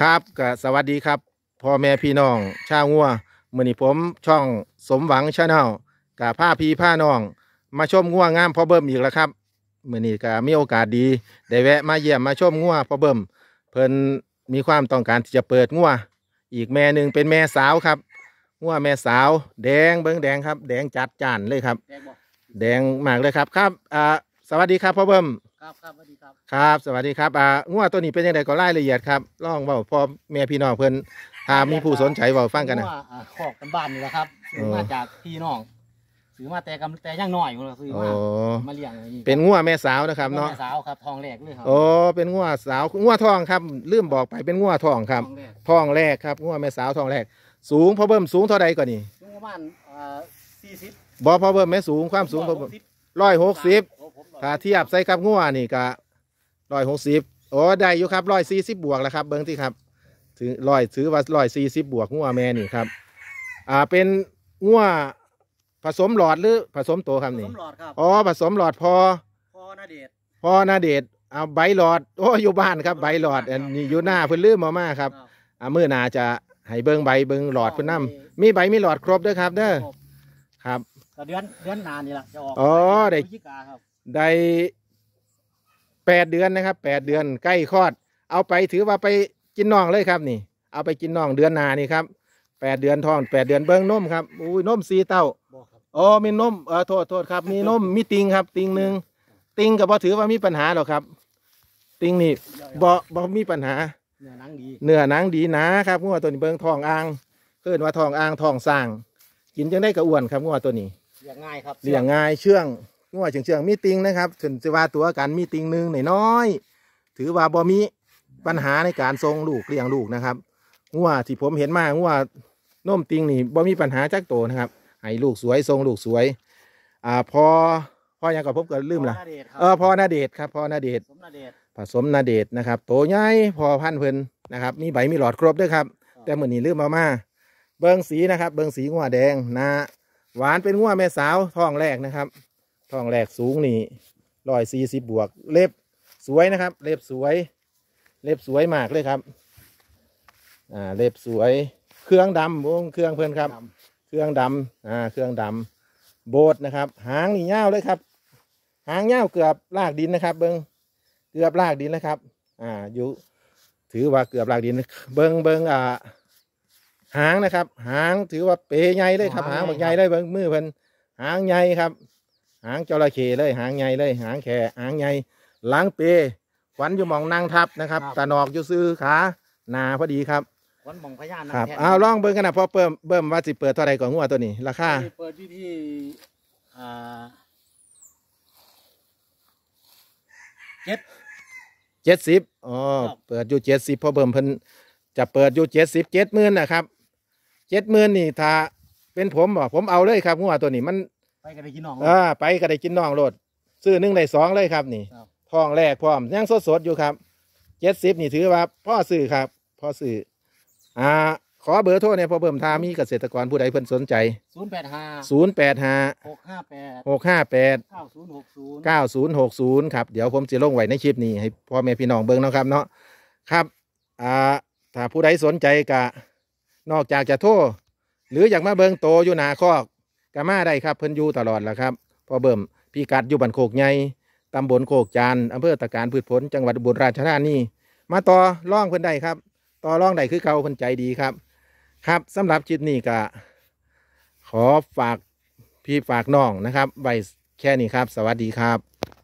ครับก็สวัสดีครับพ่อแม่พี่น้อง ชาวงัวมื่อนี้ผมช่องสมหวังชาแนลกับผ้าพีผ้าน้องมาชมงัวงามพ่อเบิ้มอีกแล้วครับมื่อนี้ก็มีโอกาสดีได้แวะมาเยี่ยมมาชมงัวพ่อเบิ้มเพิ่นมีความต้องการที่จะเปิดงัวอีกแม่หนึ่งเป็นแม่สาวครับงัวแม่สาว แดงเบิ้งแดงครับ แดงจัดจานเลยครับแดงมากเลยครับครับอ่าสวัสดีครับพ่อเบิ้มครับสวัสดีครับครับสวัสดีครับอ่างัวตัวนี้เป็นยังไงก็รายละเอียดครับล่องบอกพ่อแม่พี่น้องเพิ่น้ามีผู้สนใจบอกฟังกันนะอขอกกันบ้านนี่แหละครับซื้อมาจากพี่น้องซื้อมาแต่กำแต่ย่างหน่อยงนะซื้อมามาเลี้ยงเป็นงัวแม่สาวนะครับเนาะแม่สาวครับทองแรกเลยครับอ๋อเป็นงัวสาว งัวทองครับลืมบอกไปเป็นงัวทองครับทองแรกกครับงัวแม่สาวทองแรก สูงพอเบิ่มสูงเท่าใดก่อนนี่สูงประมาณอ่าสี่สิบบอพอเบิ่มแม่สูงความสูงพอเบิ่มร้อยหกสิบถาเทียบใส่ครับงัวนี่ก็ร้อยหกสิบโอ้ได้อยู่ครับร้อยสี่สิบบวกแล้วครับ เบิ้งที่ครับถือร้อยถือว่าร้อยสี่สิบบวกงัวแม่นี่ครับ อ่าเป็นงัวผสมหลอดหรือผสมโตครับนี่หลอดครับอ๋อ ผสมหลอดพอพอนาเดชพอนาเดชเอาใบหลอดโอ้อยู่บ้านครับ ใบหลอดอันนี้อยู่หน้าเพื่นลืมมามาครับอ่ามือนาจะให้เบิ้งใบเบิ้งหลอดเพื่นนำ มีใบมีหลอดครบด้วยครับ เด้อครับเดือนเดือนนานนี่แหละจะออกอ๋อได้ได้แปดเดือนนะครับแปดเดือนใกล้คลอด เอาไปถือว่าไปกินน่องเลยครับ นี่ เอาไปกินน่องเดือนหนานี่ครับแปดเดือนทองแปดเดือนเบิ้งนมครับอุ้ยนมสีเต้าอ๋อมีนมเออโทษโทษครับมีนมมีติงครับ ติงหนึ่งติงกับบ่ถือว่ามีปัญหาหรอกครับ ติงนี่บ่บ่มีปัญหาเนื้อหนังดีเนื้อนังดีนะครับงัวตัวนี้เบิ้งทองอ่างเพิ่นว่าทองอ่างทองสร้าง กินจังได้กระอ้วนครับงัวตัวนี้เลี้ยงง่ายครับเลี้ยงง่ายเชื่องงวดเชียงเชียงมีติงนะครับ ถึงจะว่าตัวกันมีติงหนึ่งหน่อยน้อยถือว่าบ่มีปัญหาในการทรงลูกเลี้ยงลูกนะครับงวดที่ผมเห็นมากงัวน้มติงนี่บ่มีปัญหาจักโตนะครับ ให้ลูกสวยทรงลูกสวยอ่าพอพ่อยังกับพบกันลืมละเออพ่อนาเดชครับพ่อนาเดชผสมนาเดชนะครับ โตใหญ่พอพันเพลินนะครับมีใบมีหลอดครบด้วยครับแต่เหมือนนี่ลืมมามาเบิงสีนะครับ เบิงสีงวดแดงนะ หวานเป็นงวดแม่สาวท้องแรกนะครับท้องแรกสูงนี่ร้อยสี่สิบบวก เล็บสวยนะครับเล็บสวย เล็บสวยมากเลยครับอ่าเล็บสวย เครื่องดำวงเครื่องเพื่อนครับ เครื่องดำอ่าเครื่องดำโบดนะครับ หางนี่ยาวเลยครับ หางยาวเกือบลากดินนะครับ เบิ้งเกือบลากดินนะครับ อ่าอยู่ถือว่าเกือบลากดินเบิ้งเบิ้งอ่าหางนะครับ หางถือว่าเปยใหญ่เลยครับหางแบบใหญ่เลยเบิ้งมือเพิ่นหางใหญ่ครับหางจระเข้เลยหางใหญ่เลยหางแข่หางใหญ่หลังเปขวัญอยู่มองนางทับนะครับรตาหนอกอยู่ซื้อขานาพอดีครับวันมองพญานาครับเอาลองเบิ้งกันนะพอเบิ่มเบิ่มว่าสิเปิดเท่าไรก่อนงัวตัวนี้ราคาเปิดที่ที่เจ็ดเจ็ดสิบอ๋อเปิดอยู่เจ็ดสิบพอเบิ่มเพิ่นจะเปิดอยู่เจ็ดสิบเจ็ดหมื่นนะครับเจ็ดหมื่นนี่ถ้าเป็นผมบอกผมเอาเลยครับงัวตัวนี้มันไปก็ได้กินน่องอ่าไปก็ได้กินน่องโลด ซื้อหนึ่งในสองเลยครับนี่ทองแรกพร้อม ยังสดสดอยู่ครับ เจ็ดสิบนี่ถือว่าพ่อซื้อครับพ่อซื้ออ่าขอเบอร์โทรเนี่ยพอเบิ่มทามีเกษตรกรผู้ใดเพิ่นสนใจศูนย์แปดห้าศูนย์แปดห้าหกห้าแปดหหก้าแปดเก้าศูนย์หกศูนย์เกก้าศศูนย์หูนย์ครับ เดี๋ยวผมจะลงไว้ในคลิปนี้ ให้พ่อแม่พี่น้องเบิ่งนะครับเนาะครับอ่าถ้าผู้ใดสนใจกะ นอกจากจะโทรหรืออยากมาเบิ่งโตอยู่หนาคอกกามาได้ครับเพิ่นอยู่ตลอดแล้วครับ พอเบิ่มพี่กัดอยู่บันโคกใหญ่ตำบลโคกจานอำเภอตะการพืชผล จังหวัดบุรีรัมยธานี มาต่อร่องเพิ่นได้ครับ ต่อร่องได้คือเก่าเพิ่นใจดีครับ ครับสำหรับชิดนี้ก็ขอฝากพี่ฝากน้องนะครับไว้แค่นี้ครับ สวัสดีครับ